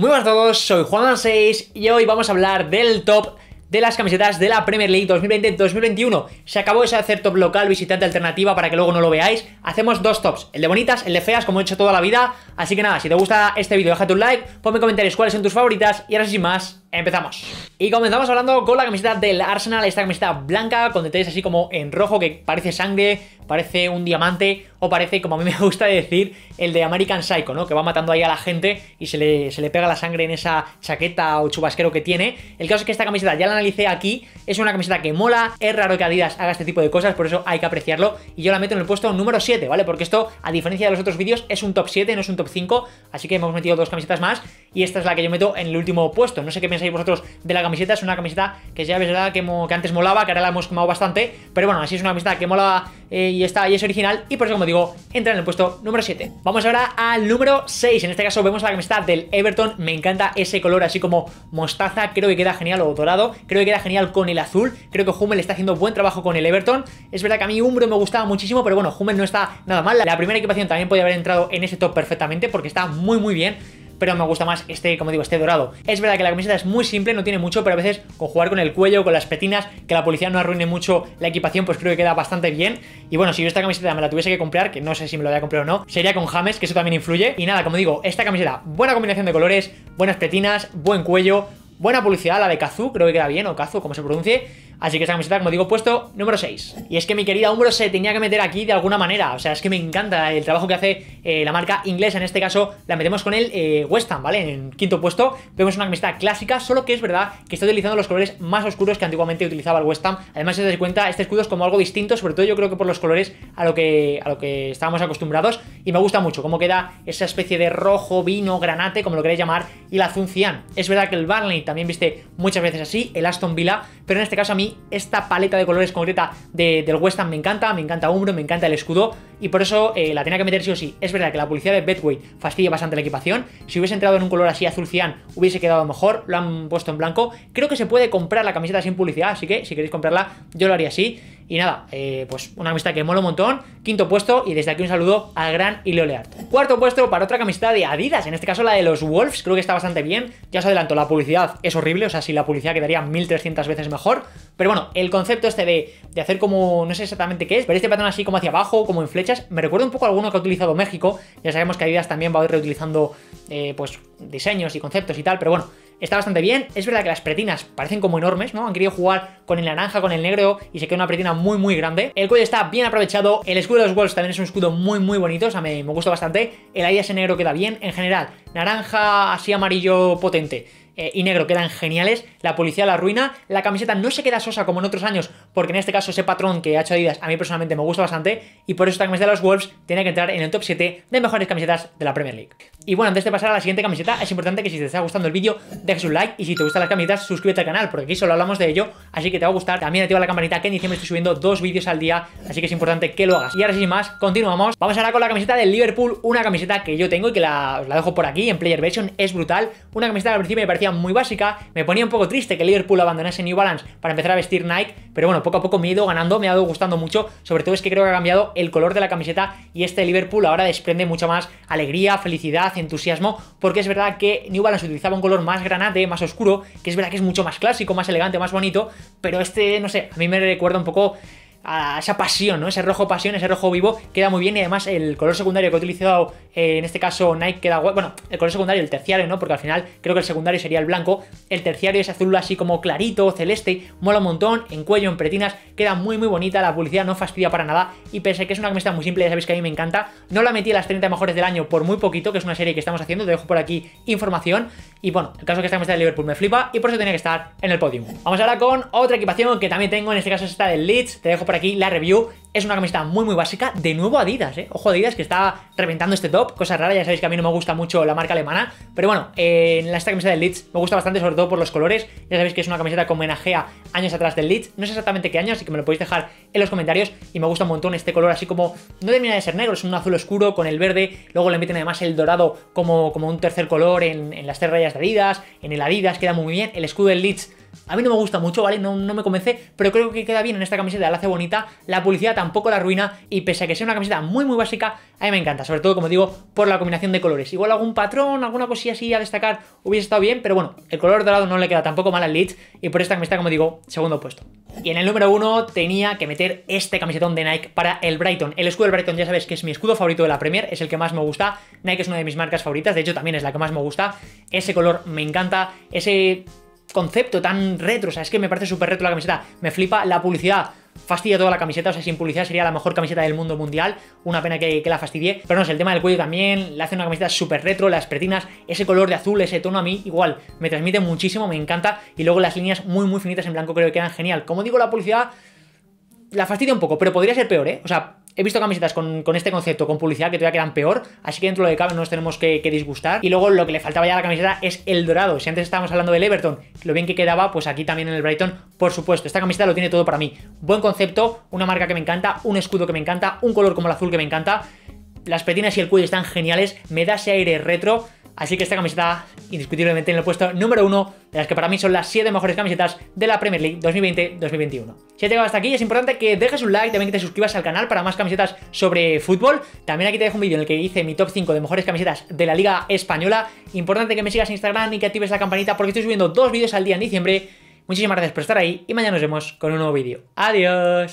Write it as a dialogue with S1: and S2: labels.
S1: Muy buenas a todos, soy Juan6 y hoy vamos a hablar del top de las camisetas de la Premier League 2020-2021. Se acabó ese hacer top local, visitante alternativa para que luego no lo veáis. Hacemos dos tops, el de bonitas, el de feas, como he hecho toda la vida. Así que nada, si te gusta este vídeo, déjate un like, ponme comentarios cuáles son tus favoritas y ahora sin más, Empezamos. Y comenzamos hablando con la camiseta del Arsenal, esta camiseta blanca con detalles así como en rojo que parece sangre, parece un diamante o parece, como a mí me gusta decir, el de American Psycho, ¿no? Que va matando ahí a la gente y se le, pega la sangre en esa chaqueta o chubasquero que tiene. El caso es que esta camiseta, ya la analicé aquí, es una camiseta que mola, es raro que Adidas haga este tipo de cosas, por eso hay que apreciarlo y yo la meto en el puesto número 7, ¿vale? Porque esto, a diferencia de los otros vídeos, es un top 7, no es un top 5, así que hemos metido dos camisetas más y esta es la que yo meto en el último puesto. No sé qué me vosotros de la camiseta. Es una camiseta que ya es verdad que, antes molaba, que ahora la hemos quemado bastante. Pero bueno, así es una camiseta que mola eh, y está y es original. Y por eso, como digo, entra en el puesto número 7. Vamos ahora al número 6. En este caso vemos la camiseta del Everton. Me encanta ese color así como mostaza. Creo que queda genial o dorado. Creo que queda genial con el azul. Creo que Hummel está haciendo buen trabajo con el Everton. Es verdad que a mí Umbro me gustaba muchísimo, pero bueno, Hummel no está nada mal. La primera equipación también podía haber entrado en ese top perfectamente porque está muy muy bien pero me gusta más este, como digo, este dorado. Es verdad que la camiseta es muy simple, no tiene mucho, pero a veces con jugar con el cuello, con las petinas, que la policía no arruine mucho la equipación, pues creo que queda bastante bien. Y bueno, si yo esta camiseta me la tuviese que comprar, que no sé si me la voy a comprar o no, sería con James, que eso también influye. Y nada, como digo, esta camiseta, buena combinación de colores, buenas petinas, buen cuello, buena publicidad, la de Kazu, creo que queda bien, o Kazu, como se pronuncie. Así que esa camiseta, como digo, puesto número 6. Y es que mi querida Umbro se tenía que meter aquí de alguna manera. O sea, es que me encanta el trabajo que hace eh, la marca inglesa. En este caso, la metemos con el eh, West Ham, ¿vale? En quinto puesto vemos una camiseta clásica, solo que es verdad que está utilizando los colores más oscuros que antiguamente utilizaba el West Ham. Además, si te das cuenta, este escudo es como algo distinto, sobre todo yo creo que por los colores a lo que, a lo que estábamos acostumbrados. Y me gusta mucho cómo queda esa especie de rojo, vino, granate, como lo queréis llamar, y la azul cian. Es verdad que el Barney también viste muchas veces así, el Aston Villa, pero en este caso a mí esta paleta de colores concreta del West Ham me encanta, me encanta Umbro, me encanta el escudo y por eso eh, la tenía que meter sí o sí. Es verdad que la publicidad de Betway fastidia bastante la equipación. Si hubiese entrado en un color así azul cian hubiese quedado mejor, lo han puesto en blanco. Creo que se puede comprar la camiseta sin publicidad, así que si queréis comprarla yo lo haría así. Y nada, eh, pues una amistad que mola un montón. Quinto puesto, y desde aquí un saludo al gran y Leart. Cuarto puesto para otra camiseta de Adidas, en este caso la de los Wolves, creo que está bastante bien. Ya os adelanto, la publicidad es horrible, o sea, si la publicidad quedaría 1300 veces mejor. Pero bueno, el concepto este de, hacer como, no sé exactamente qué es, pero este patrón así como hacia abajo, como en flechas, me recuerda un poco a alguno que ha utilizado México. Ya sabemos que Adidas también va a ir reutilizando eh, pues diseños y conceptos y tal, pero bueno, está bastante bien. Es verdad que las pretinas parecen como enormes, ¿no? Han querido jugar con el naranja, con el negro y se queda una pretina muy, muy grande. El cuello está bien aprovechado. El escudo de los Wolves también es un escudo muy, muy bonito. O sea, me, gusta bastante. El aire ese negro queda bien. En general, naranja así amarillo potente eh, y negro quedan geniales, la policía la arruina, la camiseta no se queda sosa como en otros años porque en este caso ese patrón que ha hecho Adidas a mí personalmente me gusta bastante y por eso esta camiseta de los Wolves tiene que entrar en el top 7 de mejores camisetas de la Premier League. Y bueno, antes de pasar a la siguiente camiseta, es importante que si te está gustando el vídeo, dejes un like y si te gustan las camisetas, suscríbete al canal, porque aquí solo hablamos de ello, así que te va a gustar. También activa la campanita que en diciembre estoy subiendo dos vídeos al día, así que es importante que lo hagas. Y ahora sin más, continuamos. Vamos ahora con la camiseta del Liverpool, una camiseta que yo tengo y que la, la dejo por aquí en Player Version, es brutal. Una camiseta que al principio me parecía muy básica, me ponía un poco triste que Liverpool abandonase New Balance para empezar a vestir Nike, pero bueno, poco a poco me he ido ganando, me ha ido gustando mucho. Sobre todo es que creo que ha cambiado el color de la camiseta y este Liverpool ahora desprende mucha más alegría, felicidad, entusiasmo, porque es verdad que New Balance utilizaba un color más granate, más oscuro, que es verdad que es mucho más clásico, más elegante, más bonito, pero este, no sé, a mí me recuerda un poco a esa pasión, ¿no? Ese rojo pasión, ese rojo vivo, queda muy bien y además el color secundario que ha utilizado eh, en este caso Nike queda bueno, el color secundario el terciario, ¿no? Porque al final creo que el secundario sería el blanco, el terciario es azul así como clarito, celeste, mola un montón, en cuello, en pretinas, queda muy muy bonita, la publicidad no fastidia para nada y pensé que es una camiseta muy simple, ya sabéis que a mí me encanta, no la metí a las 30 mejores del año por muy poquito, que es una serie que estamos haciendo, te dejo por aquí información y bueno, el caso que esta camiseta de Liverpool me flipa y por eso tenía que estar en el podium Vamos ahora con otra equipación que también tengo, en este caso es esta del Leeds, te dejo por aquí la review es una camiseta muy muy básica, de nuevo Adidas, ¿eh? Ojo Adidas que está reventando este top, cosa rara, ya sabéis que a mí no me gusta mucho la marca alemana, pero bueno, en esta camiseta del Leeds me gusta bastante, sobre todo por los colores, ya sabéis que es una camiseta que homenajea años atrás del Leeds, no sé exactamente qué año, así que me lo podéis dejar en los comentarios y me gusta un montón este color, así como no termina de ser negro, es un azul oscuro con el verde, luego le meten además el dorado como, como un tercer color en, las tres rayas de Adidas, en el Adidas queda muy bien, el escudo del Leeds a mí no me gusta mucho, ¿vale? No, me convence, pero creo que queda bien en esta camiseta, la hace bonita, la publicidad tampoco la arruina y pese a que sea una camiseta muy muy básica, a mí me encanta, sobre todo como digo, por la combinación de colores. Igual algún patrón, alguna cosilla así a destacar hubiese estado bien, pero bueno, el color dorado no le queda tampoco mal al Leeds y por esta camiseta, como digo, segundo puesto. Y en el número uno tenía que meter este camisetón de Nike para el Brighton. El escudo del Brighton ya sabes que es mi escudo favorito de la Premier, es el que más me gusta. Nike es una de mis marcas favoritas, de hecho también es la que más me gusta. Ese color me encanta, ese concepto tan retro, o sea, es que me parece súper retro la camiseta, me flipa la publicidad. Fastidia toda la camiseta, o sea, sin publicidad sería la mejor camiseta del mundo mundial. Una pena que, la fastidie. Pero no sé, el tema del cuello también, le hace una camiseta súper retro, las pretinas, ese color de azul, ese tono a mí, igual, me transmite muchísimo, me encanta. Y luego las líneas muy, muy finitas en blanco creo que quedan genial. Como digo, la publicidad la fastidia un poco, pero podría ser peor, ¿eh? O sea, He visto camisetas con, este concepto, con publicidad que todavía quedan peor, así que dentro de lo de cabe no nos tenemos que, que, disgustar. Y luego lo que le faltaba ya a la camiseta es el dorado. Si antes estábamos hablando del Everton, lo bien que quedaba, pues aquí también en el Brighton, por supuesto. Esta camiseta lo tiene todo para mí. Buen concepto, una marca que me encanta, un escudo que me encanta, un color como el azul que me encanta. Las petinas y el cuello están geniales, me da ese aire retro. Así que esta camiseta, indiscutiblemente en el puesto número uno de las que para mí son las 7 mejores camisetas de la Premier League 2020-2021. Si has llegado hasta aquí, es importante que dejes un like, también que te suscribas al canal para más camisetas sobre fútbol. También aquí te dejo un vídeo en el que hice mi top 5 de mejores camisetas de la Liga Española. Importante que me sigas en Instagram y que actives la campanita porque estoy subiendo dos vídeos al día en diciembre. Muchísimas gracias por estar ahí y mañana nos vemos con un nuevo vídeo. Adiós.